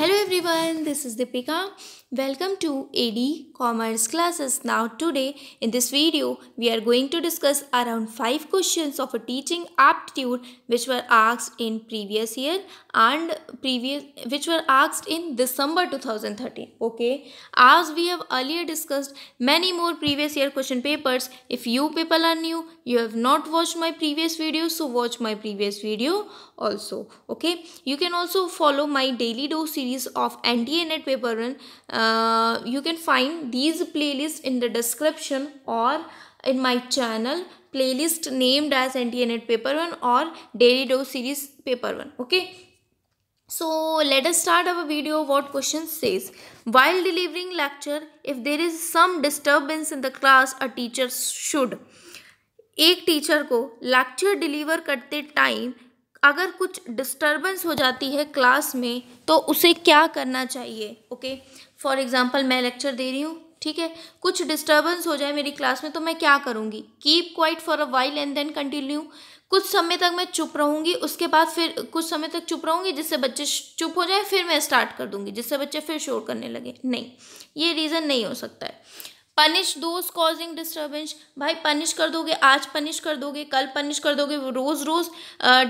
Hello everyone, this is Deepika. Welcome to AD Commerce classes. Now today in this video, we are going to discuss around 5 questions of a teaching aptitude which were asked in previous year and previous which were asked in December 2013. Okay, as we have earlier discussed many more previous year question papers. If you people are new, you have not watched my previous video, so watch my previous video also. Okay, you can also follow my daily dose series series of NTA net paper one, uh, you can find these playlists in the description or in my channel playlist named as NTA net paper one or daily dose series paper one okay so let us start our video what question says while delivering lecture if there is some disturbance in the class a teacher should एक teacher को lecture deliver करते time अगर कुछ disturbance हो जाती है class में तो उसे क्या करना चाहिए ओके फॉर एग्ज़ाम्पल मैं लेक्चर दे रही हूँ ठीक है कुछ डिस्टर्बेंस हो जाए मेरी क्लास में तो मैं क्या करूँगी keep quiet for a while and then continue कुछ समय तक मैं चुप रहूँगी उसके बाद फिर कुछ समय तक चुप रहूँगी जिससे बच्चे चुप हो जाए फिर मैं स्टार्ट कर दूँगी जिससे बच्चे फिर शोर करने लगे नहीं ये रीज़न नहीं हो सकता है पनिश दोज कॉजिंग डिस्टर्बेंस भाई पनिश कर दोगे आज पनिश कर दोगे कल पनिश कर दोगे रोज़ रोज़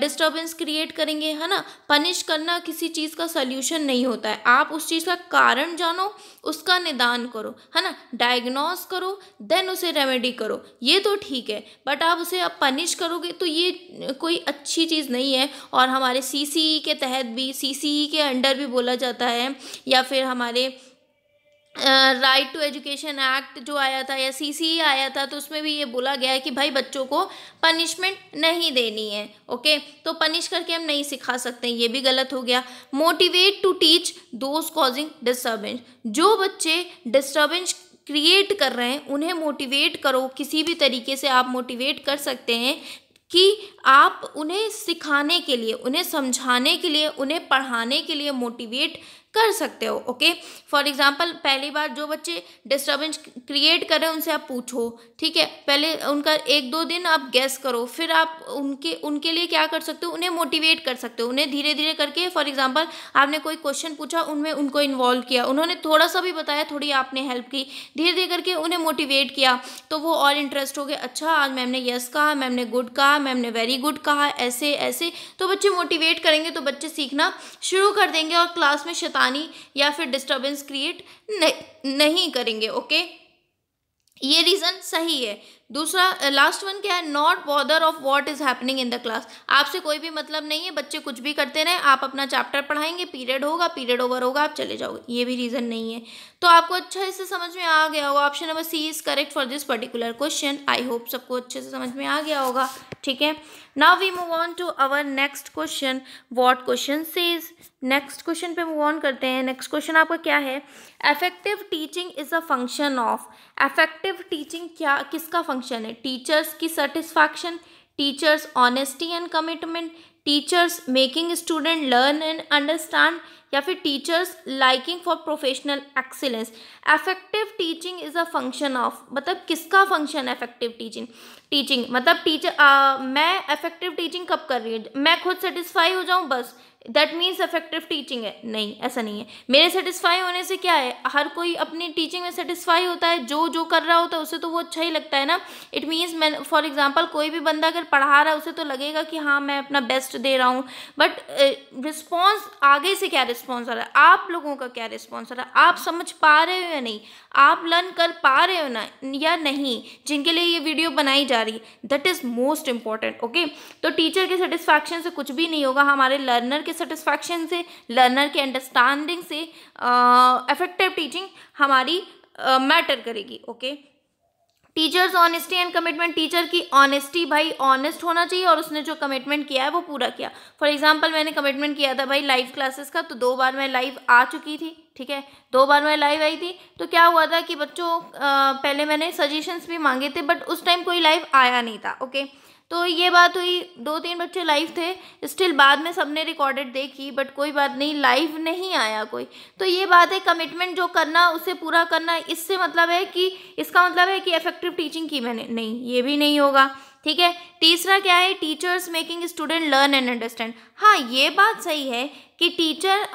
डिस्टर्बेंस क्रिएट करेंगे है ना पनिश करना किसी चीज़ का सल्यूशन नहीं होता है आप उस चीज़ का कारण जानो उसका निदान करो है ना डायग्नोस करो देन उसे रेमेडी करो ये तो ठीक है बट आप उसे आप पनिश करोगे तो ये कोई अच्छी चीज़ नहीं है और हमारे सी e के तहत भी सी e के अंडर भी बोला जाता है या फिर हमारे राइट टू एजुकेशन एक्ट जो आया था या सी सी e आया था तो उसमें भी ये बोला गया है कि भाई बच्चों को पनिशमेंट नहीं देनी है ओके तो पनिश करके हम नहीं सिखा सकते ये भी गलत हो गया motivate to teach those causing disturbance जो बच्चे डिस्टर्बेंस क्रिएट कर रहे हैं उन्हें मोटिवेट करो किसी भी तरीके से आप मोटिवेट कर सकते हैं कि आप उन्हें सिखाने के लिए उन्हें समझाने के लिए उन्हें पढ़ाने के लिए मोटिवेट कर सकते हो ओके फॉर एग्जाम्पल पहली बार जो बच्चे डिस्टर्बेंस क्रिएट करें उनसे आप पूछो ठीक है पहले उनका एक दो दिन आप गैस करो फिर आप उनके उनके लिए क्या कर सकते हो उन्हें मोटिवेट कर सकते हो उन्हें धीरे धीरे करके फॉर एग्जाम्पल आपने कोई क्वेश्चन पूछा उनमें उनको इन्वॉल्व किया उन्होंने थोड़ा सा भी बताया थोड़ी आपने हेल्प की धीरे धीरे करके उन्हें मोटिवेट किया तो वो और इंटरेस्ट हो गए अच्छा आज मैम ने यस कहा मैम ने गुड कहा मैम ने वेरी गुड कहा ऐसे ऐसे तो बच्चे मोटिवेट करेंगे तो बच्चे सीखना शुरू कर देंगे और क्लास में शता पानी या फिर डिस्टर्बेंस क्रिएट नहीं करेंगे ओके ये रीज़न सही है दूसरा लास्ट uh, वन क्या है not bother of what is happening in the class आपसे कोई भी मतलब नहीं है बच्चे कुछ भी करते रहें आप अपना चैप्टर पढ़ाएंगे पीरियड होगा पीरियड ओवर होगा आप चले जाओगे ये भी रीज़न नहीं है तो आपको अच्छा इससे समझ में आ गया होगा option number C is correct for this particular question I hope सबको अच्छे से समझ में आ गया होगा ठीक है now we move on to our next question what question says next question पे मूव ऑन करते हैं नेक्स्ट क्वेश्चन आपका क्या है effective teaching is a function of effective teaching क्या किसका फंक्शन है टीचर्स की satisfaction teachers honesty and commitment teachers making student learn and understand या फिर teachers liking for professional excellence effective teaching is a function of मतलब किसका फंक्शन है इफेक्टिव टीचिंग टीचिंग मतलब टीचर मैं इफेक्टिव टीचिंग कब कर रही हूँ मैं खुद सेटिस्फाई हो जाऊँ बस दैट मीन्स इफेक्टिव टीचिंग है नहीं ऐसा नहीं है मेरे सेटिस्फाई होने से क्या है हर कोई अपनी टीचिंग में सेटिस्फाई होता है जो जो कर रहा होता है उसे तो वो अच्छा ही लगता है ना इट मीन्स मैं फॉर एग्जाम्पल कोई भी बंदा अगर पढ़ा रहा है उसे तो लगेगा कि हाँ मैं अपना बेस्ट दे रहा हूँ बट रिस्पॉन्स uh, आगे से क्या रिस्पॉन्स आ रहा है आप लोगों का क्या रिस्पॉन्स आ रहा है आप समझ पा रहे हो या नहीं आप लर्न कर पा रहे हो ना या नहीं जिनके लिए ये वीडियो बनाई जा रही है that is most important okay तो टीचर के सेटिस्फैक्शन से कुछ भी नहीं होगा हमारे लर्नर के सेटिस्फैक्शन से लर्नर के अंडरस्टैंडिंग से इफेक्टिव uh, टीचिंग हमारी मैटर uh, करेगी okay okay? Teachers honesty and commitment teacher की ऑनेस्टी भाई ऑनेस्ट होना चाहिए और उसने जो कमिटमेंट किया है वो पूरा किया फॉर एग्जाम्पल मैंने कमिटमेंट किया था भाई लाइव क्लासेस का तो दो बार मैं लाइव आ चुकी थी ठीक है दो बार मैं लाइव आई थी तो क्या हुआ था कि बच्चों आ, पहले मैंने सजेशंस भी मांगे थे बट उस टाइम कोई लाइव आया नहीं था ओके okay? तो ये बात हुई दो तीन बच्चे लाइव थे स्टिल बाद में सबने रिकॉर्डेड देखी बट कोई बात नहीं लाइव नहीं आया कोई तो ये बात है कमिटमेंट जो करना उसे पूरा करना इससे मतलब है कि इसका मतलब है कि इफेक्टिव टीचिंग की मैंने नहीं ये भी नहीं होगा ठीक है तीसरा क्या है teachers making student learn and understand हाँ ये बात सही है कि टीचर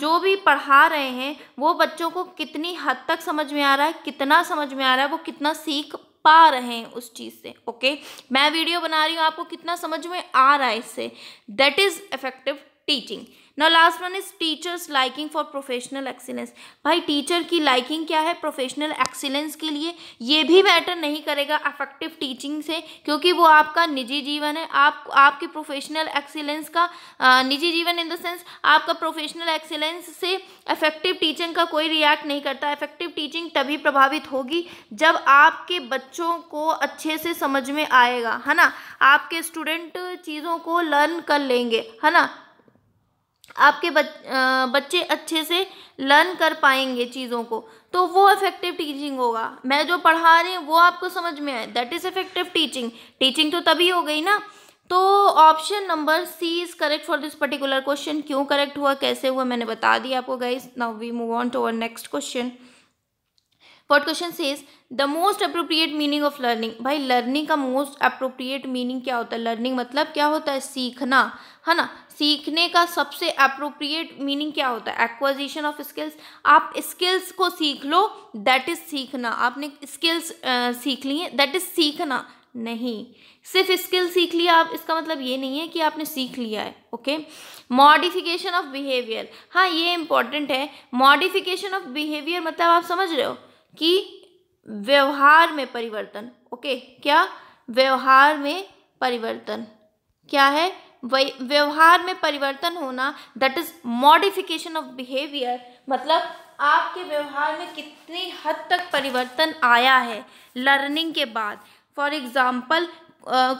जो भी पढ़ा रहे हैं वो बच्चों को कितनी हद तक समझ में आ रहा है कितना समझ में आ रहा है वो कितना सीख पा रहे हैं उस चीज़ से ओके मैं वीडियो बना रही हूँ आपको कितना समझ में आ रहा है इससे दैट इज़ इफेक्टिव टीचिंग ना last one is teachers liking for professional excellence भाई टीचर की लाइकिंग क्या है प्रोफेशनल एक्सीलेंस के लिए ये भी मैटर नहीं करेगा अफेक्टिव टीचिंग से क्योंकि वो आपका निजी जीवन है आप आपके प्रोफेशनल एक्सीलेंस का आ, निजी जीवन इन द सेंस आपका प्रोफेशनल एक्सीलेंस से अफेक्टिव टीचिंग का कोई रिएक्ट नहीं करता अफेक्टिव टीचिंग तभी प्रभावित होगी जब आपके बच्चों को अच्छे से समझ में आएगा है ना आपके स्टूडेंट चीज़ों को लर्न कर लेंगे है ना आपके बच, आ, बच्चे अच्छे से लर्न कर पाएंगे चीज़ों को तो वो इफेक्टिव टीचिंग होगा मैं जो पढ़ा रही हूँ वो आपको समझ में आए that is effective teaching teaching तो तभी हो गई ना तो option number C is correct for this particular question क्यों करेक्ट हुआ कैसे हुआ मैंने बता दिया आपको guys now we move on to our next question fourth question is the most appropriate meaning of learning भाई लर्निंग का मोस्ट अप्रोप्रिएट मीनिंग क्या होता है लर्निंग मतलब क्या होता है सीखना है ना सीखने का सबसे अप्रोप्रिएट मीनिंग क्या होता है एक्वाजिशन ऑफ स्किल्स आप स्किल्स को सीख लो दैट इज़ सीखना आपने स्किल्स सीख ली है दैट इज़ सीखना नहीं सिर्फ स्किल सीख लिया आप इसका मतलब ये नहीं है कि आपने सीख लिया है ओके मॉडिफिकेशन ऑफ बिहेवियर हाँ ये इंपॉर्टेंट है मॉडिफिकेशन ऑफ बिहेवियर मतलब आप समझ रहे हो कि व्यवहार में परिवर्तन ओके क्या व्यवहार में परिवर्तन क्या है व्यवहार में परिवर्तन होना that is modification of behaviour मतलब आपके व्यवहार में कितनी हद तक परिवर्तन आया है लर्निंग के बाद फॉर एग्ज़ाम्पल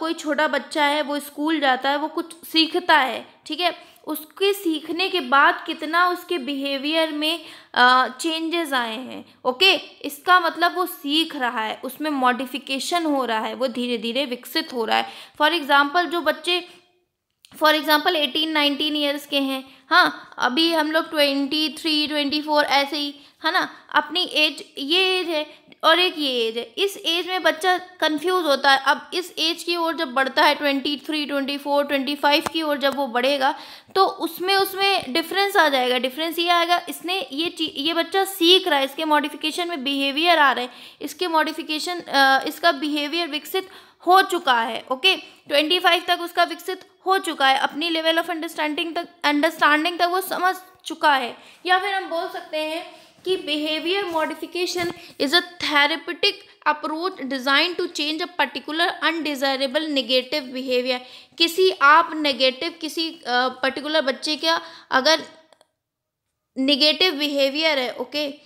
कोई छोटा बच्चा है वो स्कूल जाता है वो कुछ सीखता है ठीक है उसके सीखने के बाद कितना उसके बिहेवियर में चेंजेस आए हैं ओके इसका मतलब वो सीख रहा है उसमें मॉडिफिकेशन हो रहा है वो धीरे धीरे विकसित हो रहा है फॉर एग्ज़ाम्पल जो बच्चे for example eighteen nineteen years के हैं हाँ अभी हम लोग ट्वेंटी थ्री ट्वेंटी फोर ऐसे ही है ना अपनी एज ये एज है और एक ये एज है इस एज में बच्चा कंफ्यूज होता है अब इस एज की ओर जब बढ़ता है twenty three twenty four twenty five की ओर जब वो बढ़ेगा तो उसमें उसमें डिफरेंस आ जाएगा डिफरेंस ये आएगा इसने ये ये बच्चा सीख रहा है इसके मॉडिफिकेशन में बिहेवियर आ रहे हैं इसके मॉडिफिकेशन इसका बिहेवियर विकसित हो चुका है ओके ट्वेंटी फाइव तक उसका विकसित हो चुका है अपनी लेवल ऑफ अंडरस्टैंडिंग तक अंडरस्टैंडिंग तक वो समझ चुका है या फिर हम बोल सकते हैं कि behaviour modification is a therapeutic approach designed to change a particular undesirable negative behaviour किसी आप नेगेटिव किसी पर्टिकुलर बच्चे का अगर निगेटिव बिहेवियर है ओके okay?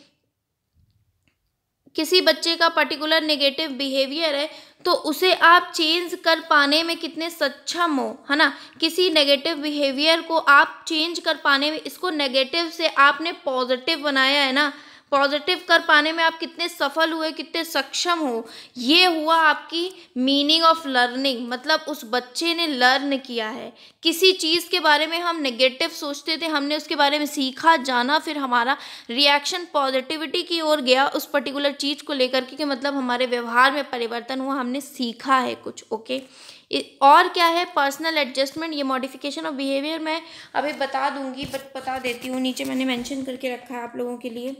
किसी बच्चे का पर्टिकुलर नेगेटिव बिहेवियर है तो उसे आप चेंज कर पाने में कितने सक्षम हो है ना किसी नेगेटिव बिहेवियर को आप चेंज कर पाने में इसको नेगेटिव से आपने पॉजिटिव बनाया है ना पॉजिटिव कर पाने में आप कितने सफल हुए कितने सक्षम हो ये हुआ आपकी मीनिंग ऑफ लर्निंग मतलब उस बच्चे ने लर्न किया है किसी चीज़ के बारे में हम नेगेटिव सोचते थे हमने उसके बारे में सीखा जाना फिर हमारा रिएक्शन पॉजिटिविटी की ओर गया उस पर्टिकुलर चीज़ को लेकर के मतलब हमारे व्यवहार में परिवर्तन हुआ हमने सीखा है कुछ ओके और क्या है पर्सनल एडजस्टमेंट ये मॉडिफिकेशन ऑफ बिहेवियर मैं अभी बता दूंगी बट बता देती हूँ नीचे मैंने मेंशन करके रखा है आप लोगों के लिए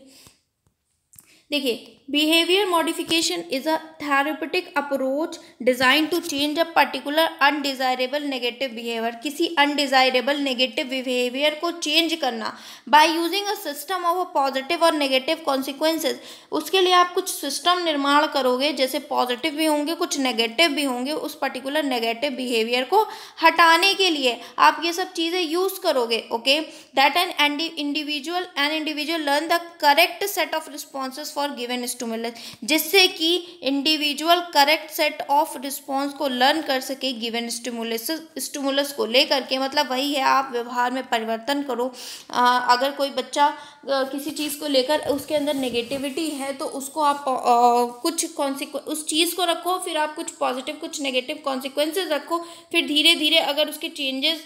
देखिए Behavior modification is a therapeutic approach designed to change a particular undesirable negative behavior. किसी undesirable negative behavior को change करना by using a system of a positive और negative consequences. उसके लिए आप कुछ system निर्माण करोगे जैसे positive भी होंगे कुछ negative भी होंगे उस particular negative behavior को हटाने के लिए आप ये सब चीज़ें use करोगे okay? That an individual an individual learn the correct set of responses for given stimulus जिससे कि individual correct set of response को लर्न कर सके गिवन स्टूमुलस स्टूमुलस को लेकर के मतलब वही है आप व्यवहार में परिवर्तन करो आ, अगर कोई बच्चा किसी चीज़ को लेकर उसके अंदर नेगेटिविटी है तो उसको आप आ, कुछ कॉन्सिक्वें उस चीज़ को रखो फिर आप कुछ पॉजिटिव कुछ नेगेटिव कॉन्सिक्वेंसेज रखो फिर धीरे धीरे अगर उसके चेंजेस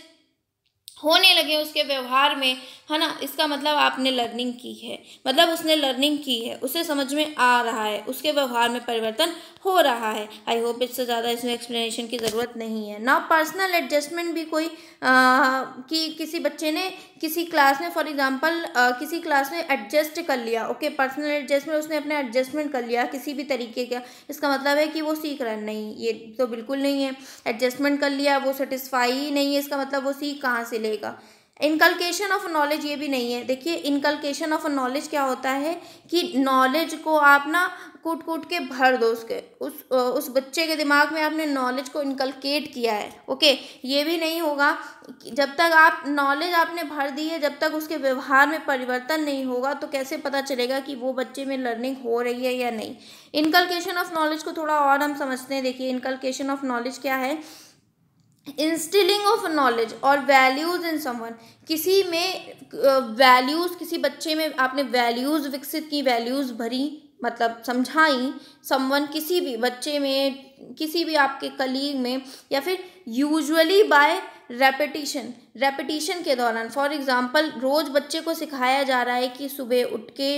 होने लगे उसके व्यवहार में है ना इसका मतलब आपने लर्निंग की है मतलब उसने लर्निंग की है उसे समझ में आ रहा है उसके व्यवहार में परिवर्तन हो रहा है आई होप इससे ज़्यादा इसमें एक्सप्लेनेशन की ज़रूरत नहीं है ना पर्सनल एडजस्टमेंट भी कोई आ, कि किसी बच्चे ने किसी क्लास में फॉर एग्जांपल किसी क्लास में एडजस्ट कर लिया ओके पर्सनल एडजस्टमेंट उसने अपना एडजस्टमेंट कर लिया किसी भी तरीके का इसका मतलब है कि वो सीख रहा नहीं ये तो बिल्कुल नहीं है एडजस्टमेंट कर लिया वो सेटिस्फाई नहीं है इसका मतलब वो सीख कहाँ से ले रहेगा इनकलकेशन ऑफ नॉलेज ये भी नहीं है देखिए इनकलकेशन ऑफ नॉलेज क्या होता है कि नॉलेज को आप ना कूट कूट के भर दो उसके उस उस बच्चे के दिमाग में आपने नॉलेज को इनकलकेट किया है ओके ये भी नहीं होगा जब तक आप नॉलेज आपने भर दी है जब तक उसके व्यवहार में परिवर्तन नहीं होगा तो कैसे पता चलेगा कि वो बच्चे में लर्निंग हो रही है या नहीं इनकलकेशन ऑफ नॉलेज को थोड़ा और हम समझते हैं देखिए इनकलकेशन ऑफ नॉलेज क्या है इंस्टिलिंग ऑफ नॉलेज और वैल्यूज़ इन समवन किसी में वैल्यूज़ किसी बच्चे में आपने वैल्यूज़ विकसित की वैल्यूज़ भरी मतलब समझाई समवन किसी भी बच्चे में किसी भी आपके कलीग में या फिर यूजुअली बाय रेपिटिशन रेपिटिशन के दौरान फॉर एग्ज़ाम्पल रोज़ बच्चे को सिखाया जा रहा है कि सुबह उठ के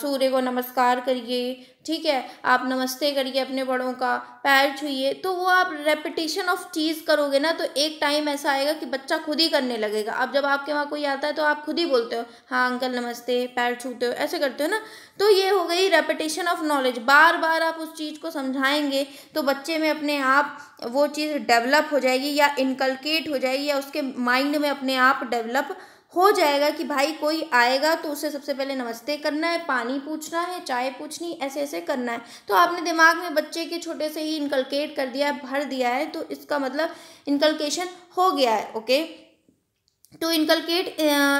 सूर्य को नमस्कार करिए ठीक है आप नमस्ते करिए अपने बड़ों का पैर छुइए तो वो आप रेपिटेशन ऑफ चीज़ करोगे ना तो एक टाइम ऐसा आएगा कि बच्चा खुद ही करने लगेगा अब जब आपके वहाँ कोई आता है तो आप खुद ही बोलते हो हाँ अंकल नमस्ते पैर छूते हो ऐसे करते हो ना तो ये हो गई रेपिटेशन ऑफ नॉलेज बार बार आप उस चीज़ को समझाएंगे तो बच्चे में अपने आप वो चीज़ डेवलप हो जाएगी या इनकलकेट हो जाएगी या उसके माइंड में अपने आप डेवलप हो जाएगा कि भाई कोई आएगा तो उसे सबसे पहले नमस्ते करना है पानी पूछना है चाय पूछनी ऐसे ऐसे करना है तो आपने दिमाग में बच्चे के छोटे से ही इनकलकेट कर दिया है भर दिया है तो इसका मतलब इनकलकेशन हो गया है okay to inculcate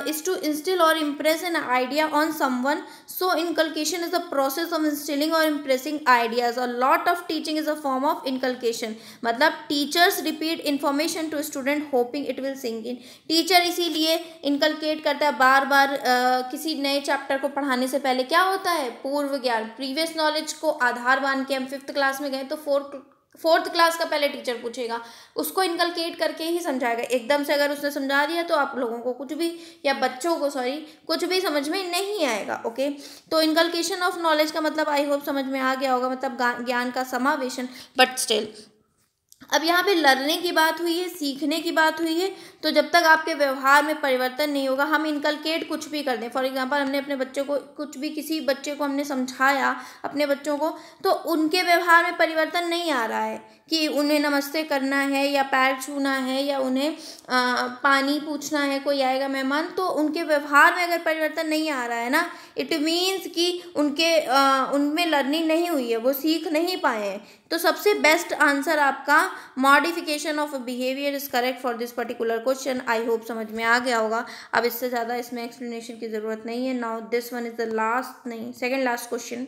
is to instil or impress an idea on someone so inculcation is a process of instilling or impressing ideas और lot of teaching is a form of inculcation मतलब teachers repeat information to student hoping it will sink in teacher इसीलिए inculcate करता है बार बार uh, किसी नए chapter को पढ़ाने से पहले क्या होता है पूर्व ज्ञान प्रीवियस नॉलेज को आधार बांध के हम फिफ्थ क्लास में गए तो फोर्थ फोर्थ क्लास का पहले टीचर पूछेगा उसको इनकलकेट करके ही समझाएगा एकदम से अगर उसने समझा दिया तो आप लोगों को कुछ भी या बच्चों को सॉरी कुछ भी समझ में नहीं आएगा ओके तो इनकलकेशन ऑफ नॉलेज का मतलब आई होप समझ में आ गया होगा मतलब ज्ञान का समावेशन बट स्टिल अब यहाँ पे लर्निंग की बात हुई है सीखने की बात हुई है तो जब तक आपके व्यवहार में परिवर्तन नहीं होगा हम इनकलकेट कुछ भी कर दें फॉर एग्जाम्पल हमने अपने बच्चों को कुछ भी किसी बच्चे को हमने समझाया अपने बच्चों को तो उनके व्यवहार में परिवर्तन नहीं आ रहा है कि उन्हें नमस्ते करना है या पैर छूना है या उन्हें आ, पानी पूछना है कोई आएगा मेहमान तो उनके व्यवहार में अगर परिवर्तन नहीं आ रहा है ना इट मीन्स कि उनके आ, उनमें लर्निंग नहीं हुई है वो सीख नहीं पाए हैं तो सबसे बेस्ट आंसर आपका modification of behaviour is correct for this particular question question I hope समझ में आ गया होगा अब इससे ज़्यादा इसमें एक्सप्लेनेशन की ज़रूरत नहीं है now this one is the last नहीं सेकेंड लास्ट क्वेश्चन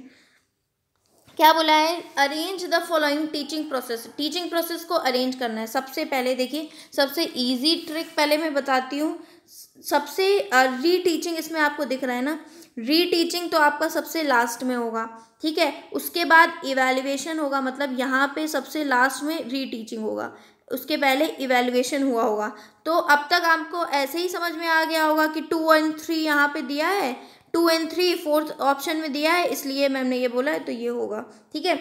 क्या बोला है arrange the following teaching process teaching process को अरेंज करना है सबसे पहले देखिए सबसे इजी ट्रिक पहले मैं बताती हूँ सबसे री टीचिंग इसमें आपको दिख रहा है ना री टीचिंग तो आपका सबसे लास्ट में होगा ठीक है उसके बाद इवेल्युएशन होगा मतलब यहाँ पे सबसे लास्ट में री टीचिंग होगा उसके पहले इवेलुएशन हुआ होगा तो अब तक आपको ऐसे ही समझ में आ गया होगा कि टू एंड थ्री यहाँ पे दिया है two and three fourth option में दिया है इसलिए मैम ने ये बोला है तो ये होगा ठीक है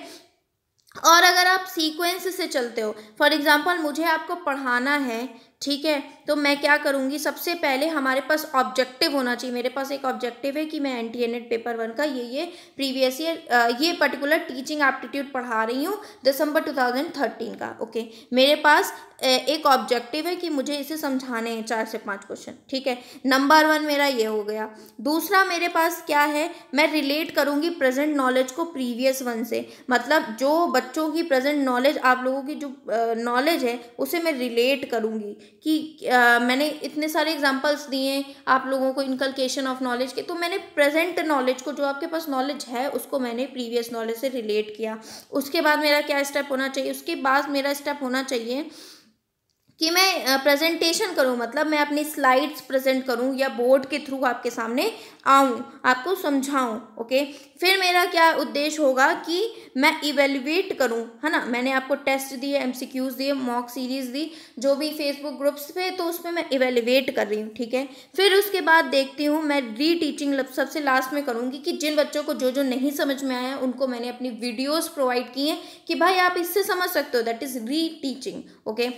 और अगर आप सीक्वेंस से चलते हो फॉर एग्ज़ाम्पल मुझे आपको पढ़ाना है ठीक है तो मैं क्या करूँगी सबसे पहले हमारे पास ऑब्जेक्टिव होना चाहिए मेरे पास एक ऑब्जेक्टिव है कि मैं एन टी पेपर वन का ये ये प्रीवियस ईयर ये पर्टिकुलर टीचिंग एप्टीट्यूड पढ़ा रही हूँ दिसंबर 2013 का ओके मेरे पास एक ऑब्जेक्टिव है कि मुझे इसे समझाने हैं चार से पाँच क्वेश्चन ठीक है नंबर वन मेरा ये हो गया दूसरा मेरे पास क्या है मैं रिलेट करूँगी प्रेजेंट नॉलेज को प्रीवियस वन से मतलब जो बच्चों की प्रेजेंट नॉलेज आप लोगों की जो नॉलेज है उसे मैं रिलेट करूँगी कि आ, मैंने इतने सारे एग्जांपल्स दिए आप लोगों को इनकलकेशन ऑफ नॉलेज के तो मैंने प्रेजेंट नॉलेज को जो आपके पास नॉलेज है उसको मैंने प्रीवियस नॉलेज से रिलेट किया उसके बाद मेरा क्या स्टेप होना चाहिए उसके बाद मेरा स्टेप होना चाहिए कि मैं प्रेजेंटेशन करूं मतलब मैं अपनी स्लाइड्स प्रेजेंट करूं या बोर्ड के थ्रू आपके सामने आऊं आपको समझाऊं ओके फिर मेरा क्या उद्देश्य होगा कि मैं इवेल्युएट करूं है ना मैंने आपको टेस्ट दिए एमसीक्यूज दिए मॉक सीरीज़ दी जो भी फेसबुक ग्रुप्स पे तो उसमें मैं इवेल्युएट कर रही हूँ ठीक है फिर उसके बाद देखती हूँ मैं री टीचिंग मतलब सबसे लास्ट में करूँगी कि जिन बच्चों को जो जो नहीं समझ में आया उनको मैंने अपनी वीडियोज़ प्रोवाइड की हैं कि भाई आप इससे समझ सकते हो that is reteaching okay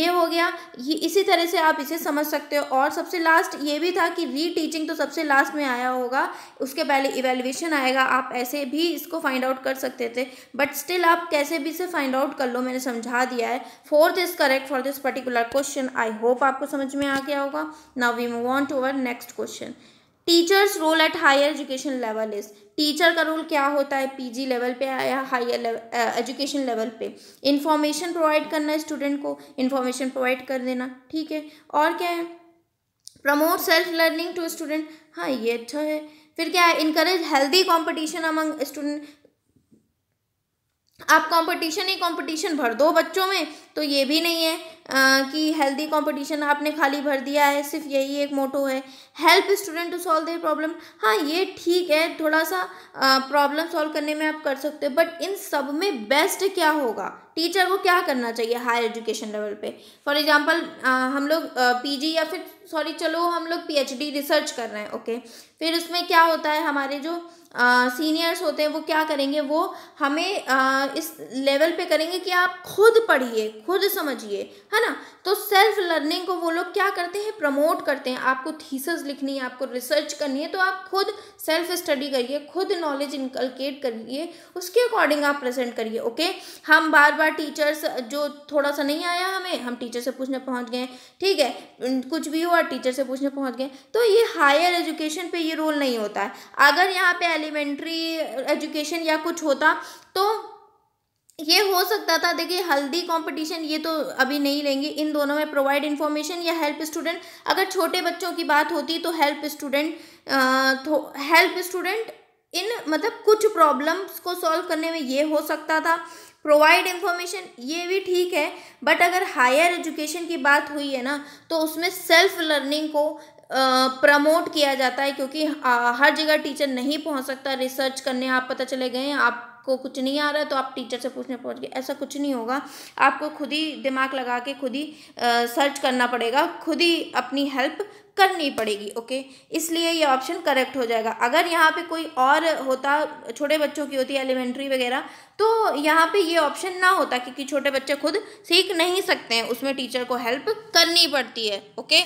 ये हो हो गया ये इसी तरह से आप इसे समझ सकते हो और सबसे लास्ट ये भी था कि रीटीचिंग तो सबसे लास्ट में आया होगा उसके पहले इवेल्युएशन आएगा आप ऐसे भी इसको फाइंड आउट कर सकते थे बट स्टिल आप कैसे भी इसे फाइंड आउट कर लो मैंने समझा दिया है fourth is correct for this particular question I hope आपको समझ में आ गया होगा now we move on to our next question teachers role at higher education level is teacher का रोल क्या होता है पीजी लेवल पे या हायर एजुकेशन लेवल पे इंफॉर्मेशन प्रोवाइड करना स्टूडेंट को इंफॉर्मेशन प्रोवाइड कर देना ठीक है और क्या है promote self learning to student हाँ ये अच्छा है फिर क्या है encourage healthy competition among student आप कंपटीशन ही कंपटीशन भर दो बच्चों में तो ये भी नहीं है आ, कि हेल्दी कंपटीशन आपने खाली भर दिया है सिर्फ यही एक मोटो है help student to solve their problem हाँ ये ठीक है थोड़ा सा प्रॉब्लम सॉल्व करने में आप कर सकते हो बट इन सब में बेस्ट क्या होगा टीचर को क्या करना चाहिए हायर एजुकेशन लेवल पे फॉर एग्जांपल हम लोग पीजी या फिर सॉरी चलो हम लोग पीएचडी रिसर्च कर रहे हैं ओके फिर उसमें क्या होता है हमारे जो सीनियर्स होते हैं वो क्या करेंगे वो हमें uh, इस लेवल पे करेंगे कि आप खुद पढ़िए खुद समझिए है ना तो सेल्फ लर्निंग को वो लोग क्या करते हैं प्रमोट करते हैं आपको थीसिस लिखनी है आपको रिसर्च करनी है तो आप खुद सेल्फ स्टडी करिए खुद नॉलेज इनकलकेट करिए उसके अकॉर्डिंग आप प्रेजेंट करिए ओके हम बार बार टीचर्स जो थोड़ा सा नहीं आया हमें हम टीचर से पूछने पहुँच गए ठीक है कुछ भी हुआ और टीचर से पूछने पहुंच गए तो ये हायर एजुकेशन पे ये रोल नहीं होता है अगर यहाँ पे एलिमेंट्री एजुकेशन या कुछ होता तो ये हो सकता था देखिए हल्दी कंपटीशन ये तो अभी नहीं लेंगे इन दोनों में प्रोवाइड इन्फॉर्मेशन या हेल्प स्टूडेंट अगर छोटे बच्चों की बात होती तो हेल्प स्टूडेंट हेल्प स्टूडेंट इन मतलब कुछ प्रॉब्लम्स को सॉल्व करने में ये हो सकता था प्रोवाइड इन्फॉर्मेशन ये भी ठीक है बट अगर हायर एजुकेशन की बात हुई है ना तो उसमें सेल्फ लर्निंग को प्रमोट किया जाता है क्योंकि हर जगह टीचर नहीं पहुंच सकता रिसर्च करने आप पता चले गए आपको कुछ नहीं आ रहा है तो आप टीचर से पूछने पहुंच गए ऐसा कुछ नहीं होगा आपको खुद ही दिमाग लगा के खुद ही सर्च करना पड़ेगा खुद ही अपनी हेल्प करनी पड़ेगी ओके इसलिए ये ऑप्शन करेक्ट हो जाएगा अगर यहाँ पे कोई और होता छोटे बच्चों की होती एलिमेंट्री वगैरह तो यहाँ पे ये ऑप्शन ना होता क्योंकि छोटे बच्चे खुद सीख नहीं सकते हैं उसमें टीचर को हेल्प करनी पड़ती है ओके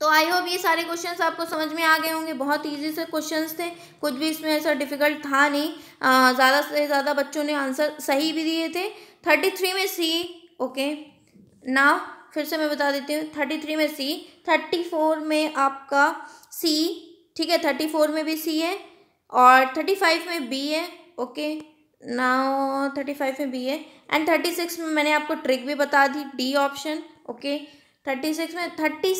तो आई होप ये सारे क्वेश्चंस आपको समझ में आ गए होंगे बहुत इजी से क्वेश्चंस थे कुछ भी इसमें ऐसा डिफिकल्ट था नहीं ज़्यादा से ज़्यादा बच्चों ने आंसर सही भी दिए थे थर्टी थ्री में सी ओके नाउ फिर से मैं बता देती हूँ थर्टी थ्री में सी थर्टी फोर में आपका सी ठीक है थर्टी फोर में भी सी है और थर्टी फाइव में बी है ओके नाउ थर्टी फाइव में बी है एंड थर्टी सिक्स में मैंने आपको ट्रिक भी बता दी D option okay thirty six में थर्टी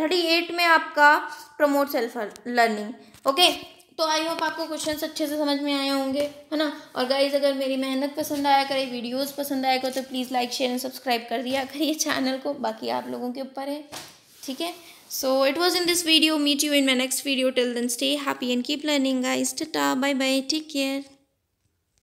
थर्टी एट में आपका प्रमोट सेल्फ लर्निंग ओके तो आई होप आपको क्वेश्चन अच्छे से समझ में आए होंगे है ना और गाइज अगर मेरी मेहनत पसंद आया करे वीडियोस पसंद आया करो तो please like share and subscribe कर दिया करिए चैनल को बाकी आप लोगों के ऊपर है ठीक है so it was in this video meet you in my next video till then, stay happy and keep learning guys Tata. Bye bye take care